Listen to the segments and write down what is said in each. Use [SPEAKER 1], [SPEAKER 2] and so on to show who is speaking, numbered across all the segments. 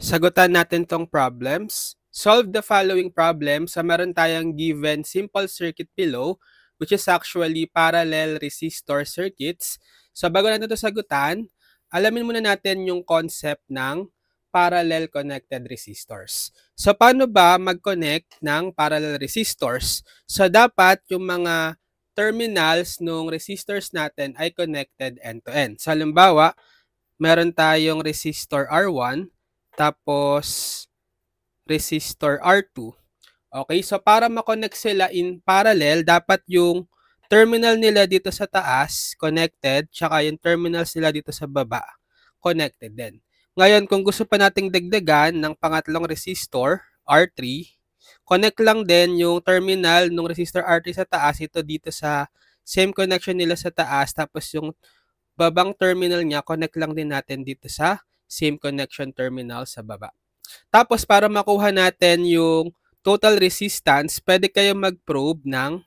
[SPEAKER 1] Sagutan natin tong problems. Solve the following problem sa meron tayong given simple circuit below which is actually parallel resistor circuits. So bago natin ito sagutan, alamin muna natin yung concept ng parallel connected resistors. So paano ba mag-connect ng parallel resistors? So dapat yung mga terminals ng resistors natin ay connected end-to-end. -end. So halimbawa, meron tayong resistor R1 tapos resistor R2. Okay, so para makonect sila in parallel, dapat yung terminal nila dito sa taas connected, tsaka yung terminal sila dito sa baba connected din. Ngayon, kung gusto pa nating dagdagan ng pangatlong resistor, R3, connect lang din yung terminal ng resistor R3 sa taas, ito dito sa same connection nila sa taas, tapos yung babang terminal niya, connect lang din natin dito sa SIM connection terminal sa baba. Tapos para makuha natin yung total resistance, pwede kayo mag-probe ng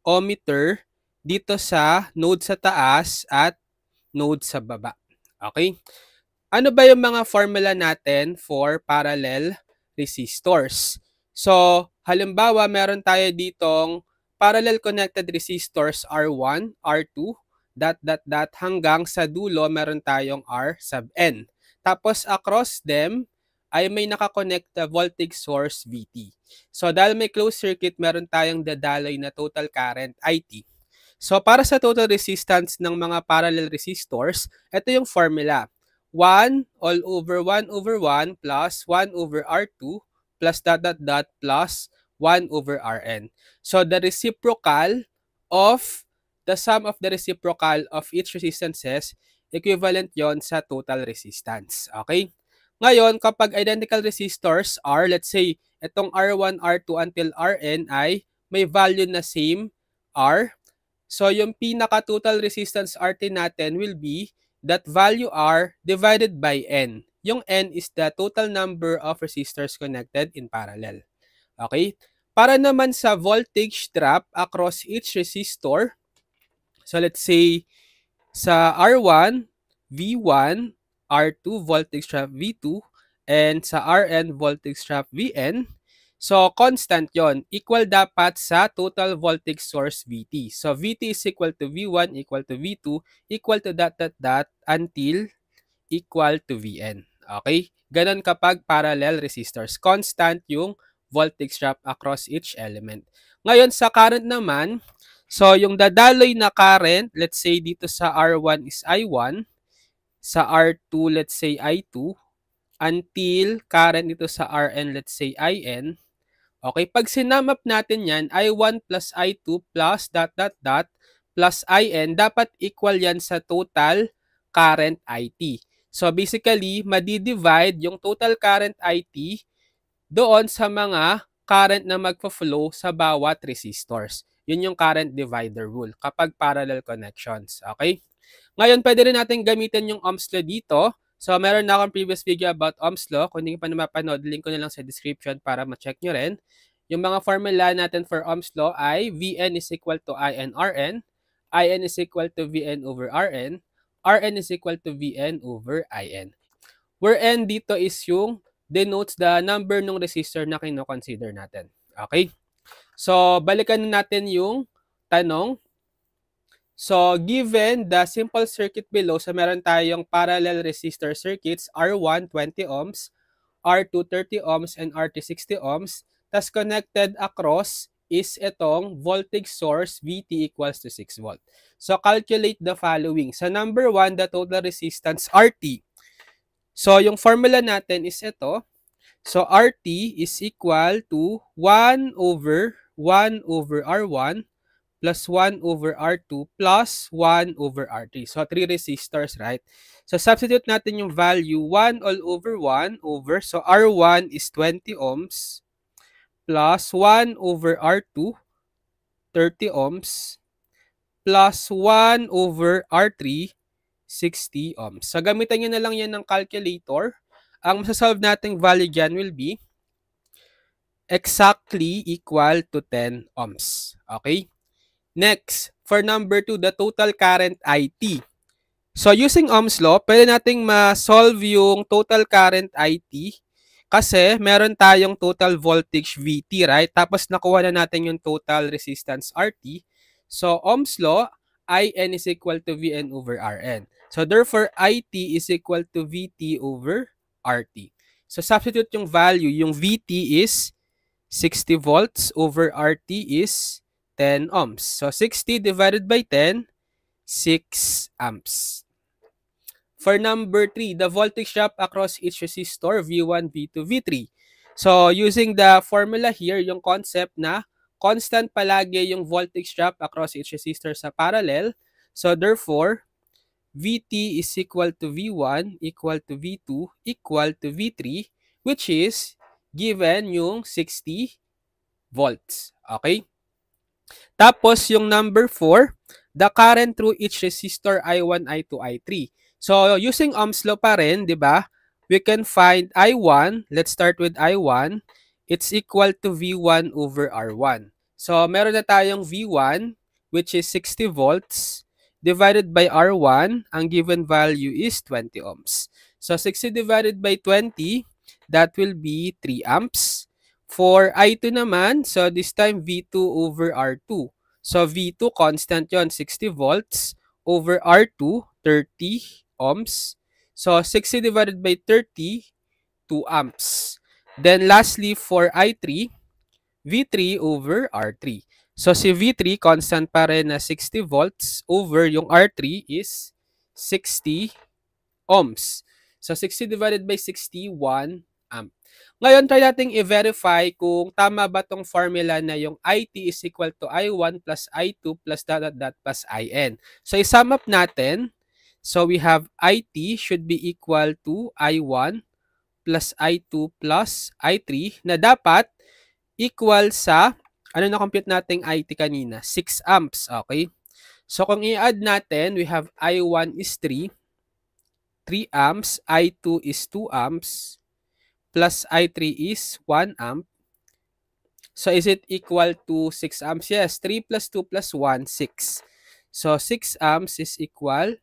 [SPEAKER 1] ohmmeter dito sa node sa taas at node sa baba. Okay? Ano ba yung mga formula natin for parallel resistors? So, halimbawa, meron tayo ditong parallel connected resistors R1, R2, dot dot dot hanggang sa dulo meron tayong R sub N. Tapos across them ay may nakakonect na voltage source VT. So dahil may closed circuit, meron tayong dadaloy na total current IT. So para sa total resistance ng mga parallel resistors, ito yung formula. 1 all over 1 over 1 plus 1 over R2 plus dot dot dot plus 1 over Rn. So the reciprocal of the sum of the reciprocal of each resistances, equivalent yon sa total resistance. Okay? Ngayon, kapag identical resistors are, let's say, itong R1, R2 until Rn ay may value na same R. So, yung pinaka total resistance RT natin will be that value R divided by N. Yung N is the total number of resistors connected in parallel. Okay? Para naman sa voltage drop across each resistor, So let's say sa R1, V1, R2 voltage trap V2 and sa RN voltage trap VN. So constant 'yon, equal dapat sa total voltage source VT. So VT is equal to V1 equal to V2 equal to dot dot dot until equal to VN. Okay? Ganon kapag parallel resistors. Constant yung voltage drop across each element. Ngayon, sa current naman, So, yung dadaloy na current, let's say dito sa R1 is I1, sa R2, let's say I2, until current dito sa Rn, let's say In. Okay, pag sinamap natin yan, I1 plus I2 plus dot dot dot plus In, dapat equal yan sa total current IT. So, basically, madi-divide yung total current IT doon sa mga current na magpa-flow sa bawat resistors. Yun yung current divider rule kapag parallel connections. Okay? Ngayon, pwede rin natin gamitin yung Ohm's law dito. So, meron na akong previous video about Ohm's law. Kung hindi pa na mapanood, link ko na lang sa description para ma-check nyo rin. Yung mga formula natin for Ohm's law ay Vn is equal to INRN, IN is equal to Vn over Rn, Rn is equal to Vn over In. Where N dito is yung denotes the number ng resistor na kinoconsider natin. Okay? So, balikan natin yung tanong. So, given the simple circuit below, so meron tayong parallel resistor circuits, R1, 20 ohms, R2, 30 ohms, and R3, 60 ohms. tas connected across is itong voltage source, VT equals to 6 volt. So, calculate the following. Sa so, number 1, the total resistance, RT. So, yung formula natin is ito. So, RT is equal to 1 over 1 over R1 plus 1 over R2 plus 1 over R3. So, 3 resistors, right? So, substitute natin yung value 1 all over 1 over. So, R1 is 20 ohms plus 1 over R2, 30 ohms plus 1 over R3, 60 ohms. So, gamitan nyo na lang yan ng calculator. Ang masasolve nating value dyan will be exactly equal to 10 ohms. Okay? Next, for number 2, the total current IT. So, using Ohm's law, pwede nating ma-solve yung total current IT kasi meron tayong total voltage VT, right? Tapos nakuha na natin yung total resistance RT. So, Ohm's law, IN is equal to VN over RN. So, therefore, IT is equal to VT over RT. So, substitute yung value. Yung VT is 60 volts over RT is 10 ohms. So 60 divided by 10, 6 amps. For number 3, the voltage drop across each resistor V1, V2, V3. So using the formula here, yung concept na constant palagi yung voltage drop across each resistor sa parallel. So therefore, VT is equal to V1 equal to V2 equal to V3 which is given yung 60 volts. Okay? Tapos, yung number 4, the current through each resistor I1, I2, I3. So, using Ohm's law pa rin, di ba? We can find I1, let's start with I1, it's equal to V1 over R1. So, meron na tayong V1, which is 60 volts, divided by R1, ang given value is 20 ohms. So, 60 divided by 20 that will be 3 amps. For I2 naman, so this time V2 over R2. So V2 constant yon 60 volts over R2, 30 ohms. So 60 divided by 30, 2 amps. Then lastly, for I3, V3 over R3. So si V3 constant pa rin na 60 volts over yung R3 is 60 ohms. So 60 divided by 60, 1 amp. Um, ngayon, try nating i-verify kung tama ba tong formula na yung IT is equal to I1 plus I2 plus dot dot dot plus IN. So, i-sum up natin. So, we have IT should be equal to I1 plus I2 plus I3 na dapat equal sa, ano na-compute nating IT kanina? 6 amps, okay? So, kung i-add natin, we have I1 is 3, 3 amps, I2 is 2 amps, plus I3 is 1 amp. So is it equal to 6 amps? Yes, 3 plus 2 plus 1, 6. So 6 amps is equal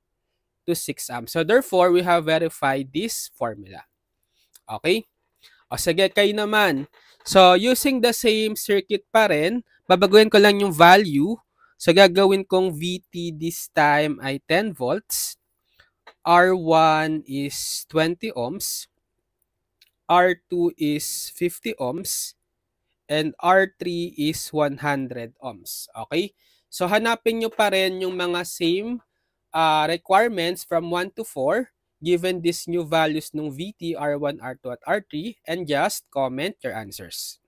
[SPEAKER 1] to 6 amps. So therefore, we have verified this formula. Okay? O sige, kayo naman. So using the same circuit pa rin, babaguhin ko lang yung value. So gagawin kong VT this time ay 10 volts. R1 is 20 ohms. R2 is 50 ohms and R3 is 100 ohms. Okay? So hanapin nyo pa rin yung mga same uh, requirements from 1 to 4 given these new values ng VT, R1, R2, at R3 and just comment your answers.